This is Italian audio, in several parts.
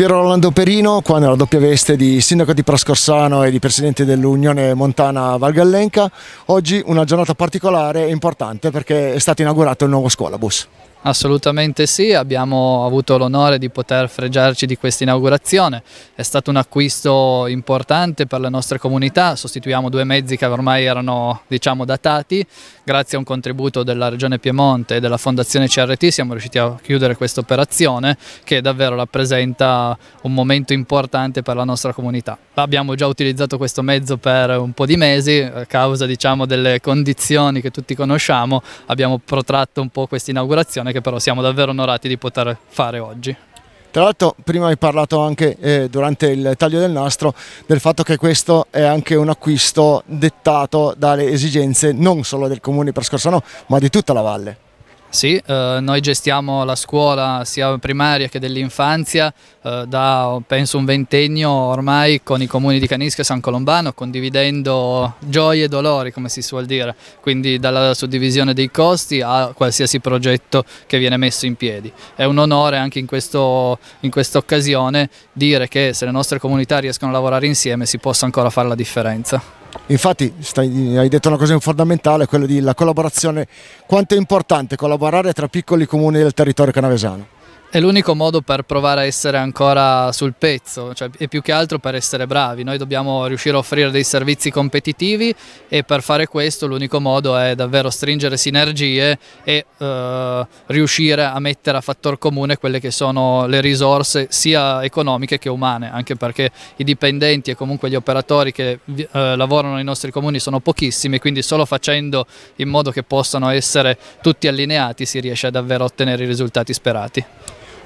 Piero Rolando Perino, qua nella doppia veste di sindaco di Prascorsano e di presidente dell'Unione Montana Valgallenca. Oggi una giornata particolare e importante perché è stato inaugurato il nuovo scuolabus. Assolutamente sì, abbiamo avuto l'onore di poter fregiarci di questa inaugurazione, è stato un acquisto importante per le nostre comunità, sostituiamo due mezzi che ormai erano diciamo, datati, grazie a un contributo della Regione Piemonte e della Fondazione CRT siamo riusciti a chiudere questa operazione che davvero rappresenta un momento importante per la nostra comunità. Abbiamo già utilizzato questo mezzo per un po' di mesi, a causa diciamo, delle condizioni che tutti conosciamo abbiamo protratto un po' questa inaugurazione trasmissione che però siamo davvero onorati di poter fare oggi. Tra l'altro prima hai parlato anche eh, durante il taglio del nastro del fatto che questo è anche un acquisto dettato dalle esigenze non solo del comune di Perscorsano ma di tutta la valle. Sì, eh, noi gestiamo la scuola sia primaria che dell'infanzia eh, da penso un ventennio ormai con i comuni di Canisca e San Colombano condividendo gioie e dolori come si suol dire, quindi dalla suddivisione dei costi a qualsiasi progetto che viene messo in piedi. È un onore anche in, questo, in questa occasione dire che se le nostre comunità riescono a lavorare insieme si possa ancora fare la differenza. Infatti stai, hai detto una cosa fondamentale, quella della collaborazione, quanto è importante collaborare tra piccoli comuni del territorio canavesano. È l'unico modo per provare a essere ancora sul pezzo cioè, e più che altro per essere bravi. Noi dobbiamo riuscire a offrire dei servizi competitivi e per fare questo l'unico modo è davvero stringere sinergie e eh, riuscire a mettere a fattor comune quelle che sono le risorse sia economiche che umane, anche perché i dipendenti e comunque gli operatori che eh, lavorano nei nostri comuni sono pochissimi, quindi solo facendo in modo che possano essere tutti allineati si riesce a davvero a ottenere i risultati sperati.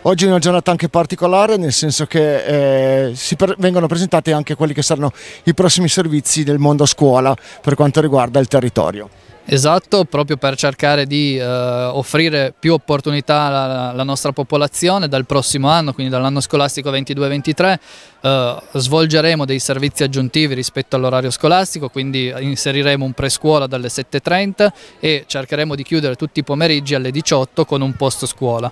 Oggi è una giornata anche particolare, nel senso che eh, per, vengono presentati anche quelli che saranno i prossimi servizi del mondo scuola per quanto riguarda il territorio. Esatto, proprio per cercare di eh, offrire più opportunità alla, alla, nostra popolazione dal prossimo anno, quindi dall'anno scolastico 22-23, eh, svolgeremo dei servizi aggiuntivi rispetto all'orario scolastico, quindi inseriremo un prescuola dalle 7.30 e cercheremo di chiudere tutti i pomeriggi alle 18 con un posto scuola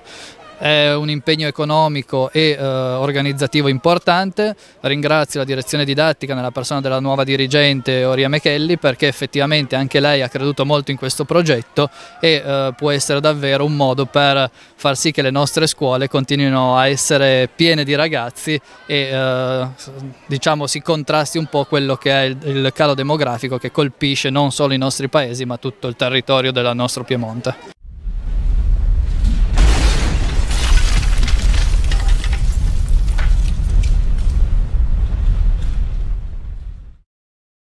è un impegno economico e eh, organizzativo importante, ringrazio la direzione didattica nella persona della nuova dirigente Oria Mechelli perché effettivamente anche lei ha creduto molto in questo progetto e eh, può essere davvero un modo per far sì che le nostre scuole continuino a essere piene di ragazzi e eh, diciamo si contrasti un po' quello che è il, il calo demografico che colpisce non solo i nostri paesi ma tutto il territorio del nostro Piemonte.